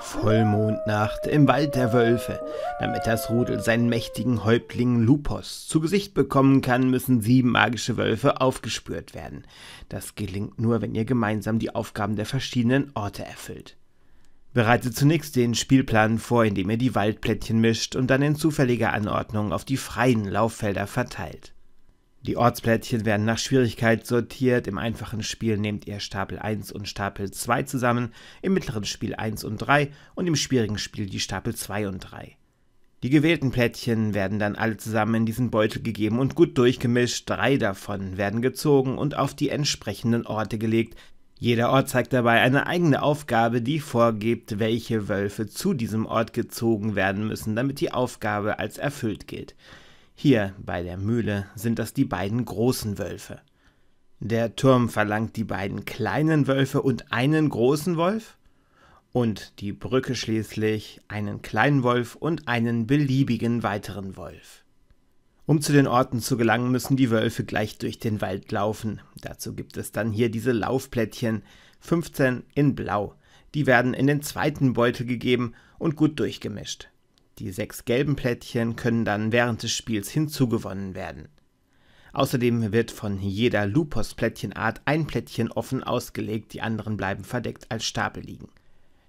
Vollmondnacht im Wald der Wölfe. Damit das Rudel seinen mächtigen Häuptling Lupos zu Gesicht bekommen kann, müssen sieben magische Wölfe aufgespürt werden. Das gelingt nur, wenn ihr gemeinsam die Aufgaben der verschiedenen Orte erfüllt. Bereitet zunächst den Spielplan vor, indem ihr die Waldplättchen mischt und dann in zufälliger Anordnung auf die freien Lauffelder verteilt. Die Ortsplättchen werden nach Schwierigkeit sortiert. Im einfachen Spiel nehmt ihr Stapel 1 und Stapel 2 zusammen, im mittleren Spiel 1 und 3 und im schwierigen Spiel die Stapel 2 und 3. Die gewählten Plättchen werden dann alle zusammen in diesen Beutel gegeben und gut durchgemischt. Drei davon werden gezogen und auf die entsprechenden Orte gelegt. Jeder Ort zeigt dabei eine eigene Aufgabe, die vorgibt, welche Wölfe zu diesem Ort gezogen werden müssen, damit die Aufgabe als erfüllt gilt. Hier bei der Mühle sind das die beiden großen Wölfe. Der Turm verlangt die beiden kleinen Wölfe und einen großen Wolf und die Brücke schließlich einen kleinen Wolf und einen beliebigen weiteren Wolf. Um zu den Orten zu gelangen, müssen die Wölfe gleich durch den Wald laufen. Dazu gibt es dann hier diese Laufplättchen, 15 in Blau. Die werden in den zweiten Beutel gegeben und gut durchgemischt. Die sechs gelben Plättchen können dann während des Spiels hinzugewonnen werden. Außerdem wird von jeder lupus plättchenart ein Plättchen offen ausgelegt, die anderen bleiben verdeckt als Stapel liegen.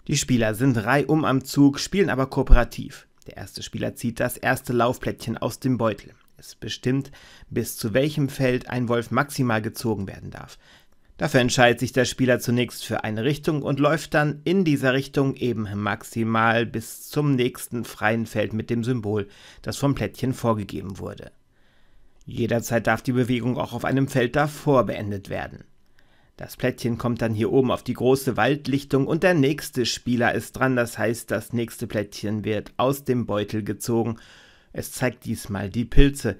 Die Spieler sind reihum am Zug, spielen aber kooperativ. Der erste Spieler zieht das erste Laufplättchen aus dem Beutel. Es bestimmt, bis zu welchem Feld ein Wolf maximal gezogen werden darf. Dafür entscheidet sich der Spieler zunächst für eine Richtung und läuft dann in dieser Richtung eben maximal bis zum nächsten freien Feld mit dem Symbol, das vom Plättchen vorgegeben wurde. Jederzeit darf die Bewegung auch auf einem Feld davor beendet werden. Das Plättchen kommt dann hier oben auf die große Waldlichtung und der nächste Spieler ist dran, das heißt, das nächste Plättchen wird aus dem Beutel gezogen. Es zeigt diesmal die Pilze,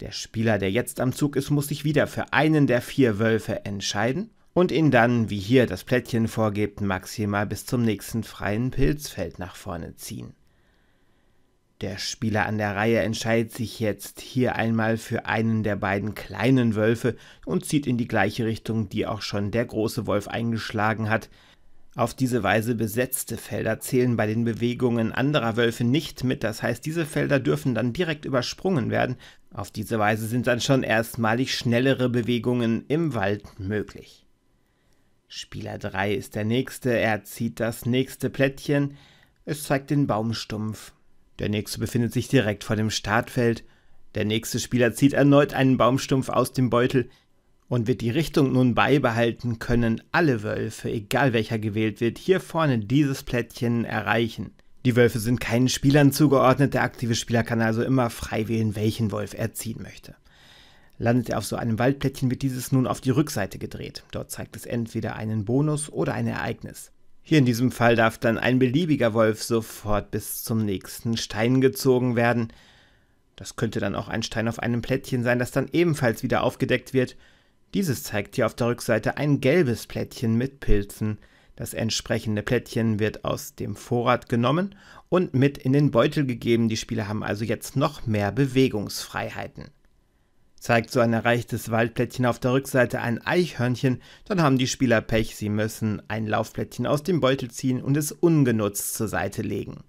der Spieler, der jetzt am Zug ist, muss sich wieder für einen der vier Wölfe entscheiden und ihn dann, wie hier das Plättchen vorgibt, maximal bis zum nächsten freien Pilzfeld nach vorne ziehen. Der Spieler an der Reihe entscheidet sich jetzt hier einmal für einen der beiden kleinen Wölfe und zieht in die gleiche Richtung, die auch schon der große Wolf eingeschlagen hat. Auf diese Weise besetzte Felder zählen bei den Bewegungen anderer Wölfe nicht mit, das heißt diese Felder dürfen dann direkt übersprungen werden, auf diese Weise sind dann schon erstmalig schnellere Bewegungen im Wald möglich. Spieler 3 ist der nächste, er zieht das nächste Plättchen, es zeigt den Baumstumpf. Der nächste befindet sich direkt vor dem Startfeld. Der nächste Spieler zieht erneut einen Baumstumpf aus dem Beutel und wird die Richtung nun beibehalten können alle Wölfe, egal welcher gewählt wird, hier vorne dieses Plättchen erreichen. Die Wölfe sind keinen Spielern zugeordnet. Der aktive Spieler kann also immer frei wählen, welchen Wolf er ziehen möchte. Landet er auf so einem Waldplättchen, wird dieses nun auf die Rückseite gedreht. Dort zeigt es entweder einen Bonus oder ein Ereignis. Hier in diesem Fall darf dann ein beliebiger Wolf sofort bis zum nächsten Stein gezogen werden. Das könnte dann auch ein Stein auf einem Plättchen sein, das dann ebenfalls wieder aufgedeckt wird. Dieses zeigt hier auf der Rückseite ein gelbes Plättchen mit Pilzen. Das entsprechende Plättchen wird aus dem Vorrat genommen und mit in den Beutel gegeben. Die Spieler haben also jetzt noch mehr Bewegungsfreiheiten. Zeigt so ein erreichtes Waldplättchen auf der Rückseite ein Eichhörnchen, dann haben die Spieler Pech, sie müssen ein Laufplättchen aus dem Beutel ziehen und es ungenutzt zur Seite legen.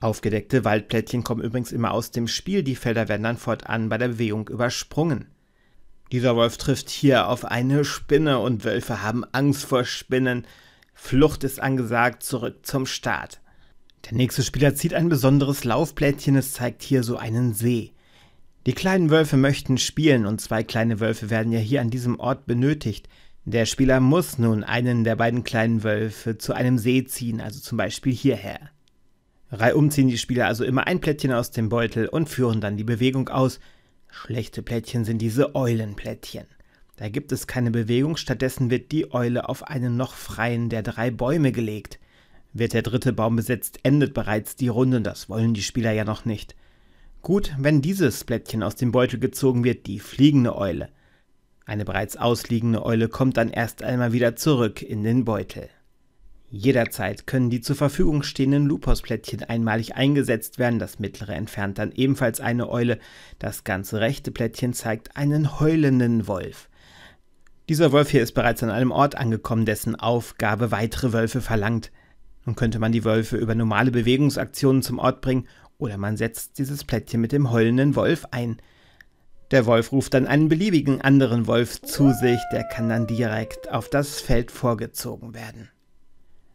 Aufgedeckte Waldplättchen kommen übrigens immer aus dem Spiel, die Felder werden dann fortan bei der Bewegung übersprungen. Dieser Wolf trifft hier auf eine Spinne und Wölfe haben Angst vor Spinnen, Flucht ist angesagt, zurück zum Start. Der nächste Spieler zieht ein besonderes Laufplättchen, es zeigt hier so einen See. Die kleinen Wölfe möchten spielen und zwei kleine Wölfe werden ja hier an diesem Ort benötigt. Der Spieler muss nun einen der beiden kleinen Wölfe zu einem See ziehen, also zum Beispiel hierher. Reihum ziehen die Spieler also immer ein Plättchen aus dem Beutel und führen dann die Bewegung aus. Schlechte Plättchen sind diese Eulenplättchen. Da gibt es keine Bewegung, stattdessen wird die Eule auf einen noch freien der drei Bäume gelegt. Wird der dritte Baum besetzt, endet bereits die Runde, das wollen die Spieler ja noch nicht. Gut, wenn dieses Blättchen aus dem Beutel gezogen wird, die fliegende Eule. Eine bereits ausliegende Eule kommt dann erst einmal wieder zurück in den Beutel. Jederzeit können die zur Verfügung stehenden Lupus-Plättchen einmalig eingesetzt werden, das mittlere entfernt dann ebenfalls eine Eule, das ganze rechte Plättchen zeigt einen heulenden Wolf. Dieser Wolf hier ist bereits an einem Ort angekommen, dessen Aufgabe weitere Wölfe verlangt. Nun könnte man die Wölfe über normale Bewegungsaktionen zum Ort bringen oder man setzt dieses Plättchen mit dem heulenden Wolf ein. Der Wolf ruft dann einen beliebigen anderen Wolf zu sich, der kann dann direkt auf das Feld vorgezogen werden.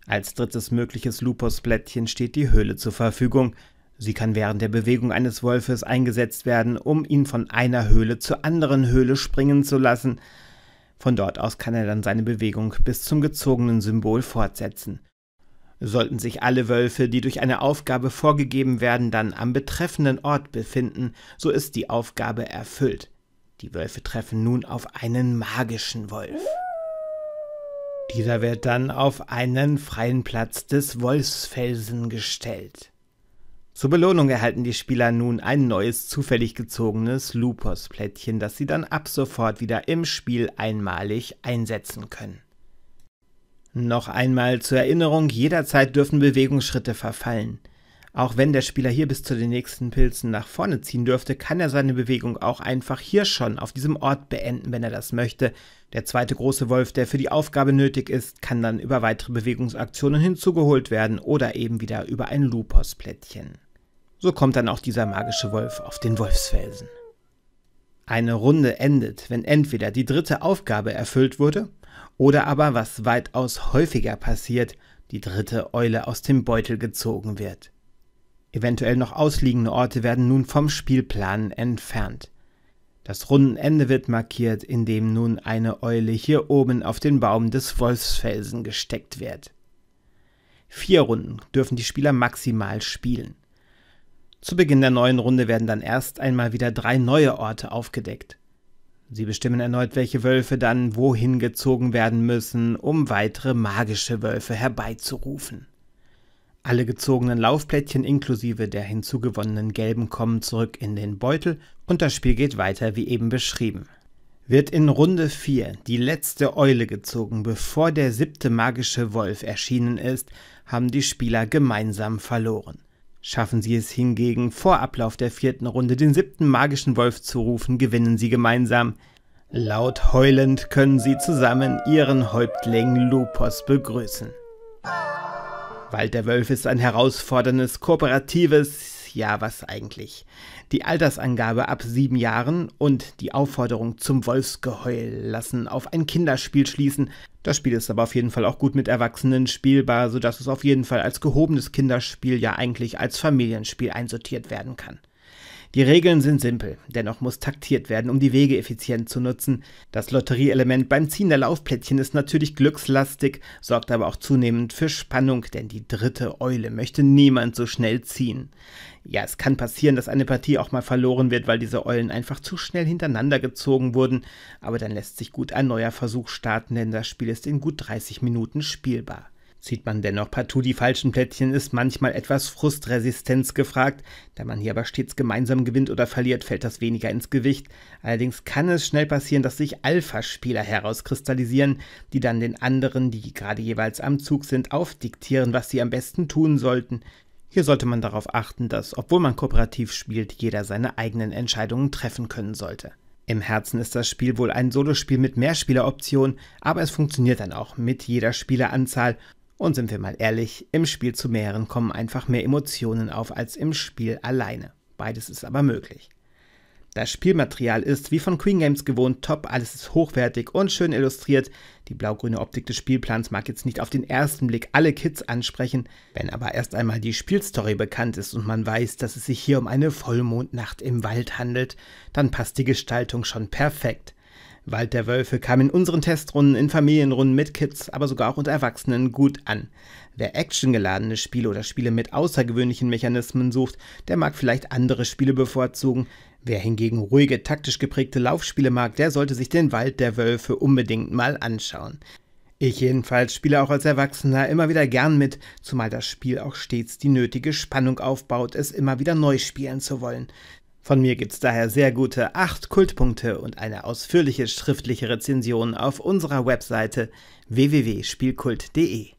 Als drittes mögliches Lupus-Plättchen steht die Höhle zur Verfügung. Sie kann während der Bewegung eines Wolfes eingesetzt werden, um ihn von einer Höhle zur anderen Höhle springen zu lassen – von dort aus kann er dann seine Bewegung bis zum gezogenen Symbol fortsetzen. Sollten sich alle Wölfe, die durch eine Aufgabe vorgegeben werden, dann am betreffenden Ort befinden, so ist die Aufgabe erfüllt. Die Wölfe treffen nun auf einen magischen Wolf. Dieser wird dann auf einen freien Platz des Wolfsfelsen gestellt. Zur Belohnung erhalten die Spieler nun ein neues zufällig gezogenes lupus plättchen das sie dann ab sofort wieder im Spiel einmalig einsetzen können. Noch einmal zur Erinnerung, jederzeit dürfen Bewegungsschritte verfallen. Auch wenn der Spieler hier bis zu den nächsten Pilzen nach vorne ziehen dürfte, kann er seine Bewegung auch einfach hier schon auf diesem Ort beenden, wenn er das möchte. Der zweite große Wolf, der für die Aufgabe nötig ist, kann dann über weitere Bewegungsaktionen hinzugeholt werden oder eben wieder über ein Lupos-Plättchen. So kommt dann auch dieser magische Wolf auf den Wolfsfelsen. Eine Runde endet, wenn entweder die dritte Aufgabe erfüllt wurde oder aber, was weitaus häufiger passiert, die dritte Eule aus dem Beutel gezogen wird. Eventuell noch ausliegende Orte werden nun vom Spielplan entfernt. Das Rundenende wird markiert, indem nun eine Eule hier oben auf den Baum des Wolfsfelsen gesteckt wird. Vier Runden dürfen die Spieler maximal spielen. Zu Beginn der neuen Runde werden dann erst einmal wieder drei neue Orte aufgedeckt. Sie bestimmen erneut, welche Wölfe dann wohin gezogen werden müssen, um weitere magische Wölfe herbeizurufen. Alle gezogenen Laufplättchen inklusive der hinzugewonnenen gelben kommen zurück in den Beutel und das Spiel geht weiter wie eben beschrieben. Wird in Runde 4 die letzte Eule gezogen, bevor der siebte magische Wolf erschienen ist, haben die Spieler gemeinsam verloren. Schaffen sie es hingegen, vor Ablauf der vierten Runde den siebten magischen Wolf zu rufen, gewinnen sie gemeinsam. Laut heulend können sie zusammen ihren Häuptling Lupos begrüßen. Wald der Wölfe ist ein herausforderndes, kooperatives, ja, was eigentlich. Die Altersangabe ab sieben Jahren und die Aufforderung zum Wolfsgeheul lassen auf ein Kinderspiel schließen. Das Spiel ist aber auf jeden Fall auch gut mit Erwachsenen spielbar, sodass es auf jeden Fall als gehobenes Kinderspiel ja eigentlich als Familienspiel einsortiert werden kann. Die Regeln sind simpel, dennoch muss taktiert werden, um die Wege effizient zu nutzen. Das Lotterieelement beim Ziehen der Laufplättchen ist natürlich glückslastig, sorgt aber auch zunehmend für Spannung, denn die dritte Eule möchte niemand so schnell ziehen. Ja, es kann passieren, dass eine Partie auch mal verloren wird, weil diese Eulen einfach zu schnell hintereinander gezogen wurden, aber dann lässt sich gut ein neuer Versuch starten, denn das Spiel ist in gut 30 Minuten spielbar. Zieht man dennoch partout die falschen Plättchen, ist manchmal etwas Frustresistenz gefragt. Da man hier aber stets gemeinsam gewinnt oder verliert, fällt das weniger ins Gewicht. Allerdings kann es schnell passieren, dass sich Alpha-Spieler herauskristallisieren, die dann den anderen, die gerade jeweils am Zug sind, aufdiktieren, was sie am besten tun sollten. Hier sollte man darauf achten, dass, obwohl man kooperativ spielt, jeder seine eigenen Entscheidungen treffen können sollte. Im Herzen ist das Spiel wohl ein Solospiel mit Mehrspieleroptionen, aber es funktioniert dann auch mit jeder Spieleranzahl und sind wir mal ehrlich, im Spiel zu mehreren kommen einfach mehr Emotionen auf als im Spiel alleine. Beides ist aber möglich. Das Spielmaterial ist, wie von Queen Games gewohnt, top, alles ist hochwertig und schön illustriert. Die blaugrüne Optik des Spielplans mag jetzt nicht auf den ersten Blick alle Kids ansprechen, wenn aber erst einmal die Spielstory bekannt ist und man weiß, dass es sich hier um eine Vollmondnacht im Wald handelt, dann passt die Gestaltung schon perfekt. Wald der Wölfe kam in unseren Testrunden, in Familienrunden mit Kids, aber sogar auch unter Erwachsenen gut an. Wer actiongeladene Spiele oder Spiele mit außergewöhnlichen Mechanismen sucht, der mag vielleicht andere Spiele bevorzugen. Wer hingegen ruhige, taktisch geprägte Laufspiele mag, der sollte sich den Wald der Wölfe unbedingt mal anschauen. Ich jedenfalls spiele auch als Erwachsener immer wieder gern mit, zumal das Spiel auch stets die nötige Spannung aufbaut, es immer wieder neu spielen zu wollen. Von mir gibt es daher sehr gute 8 Kultpunkte und eine ausführliche schriftliche Rezension auf unserer Webseite www.spielkult.de.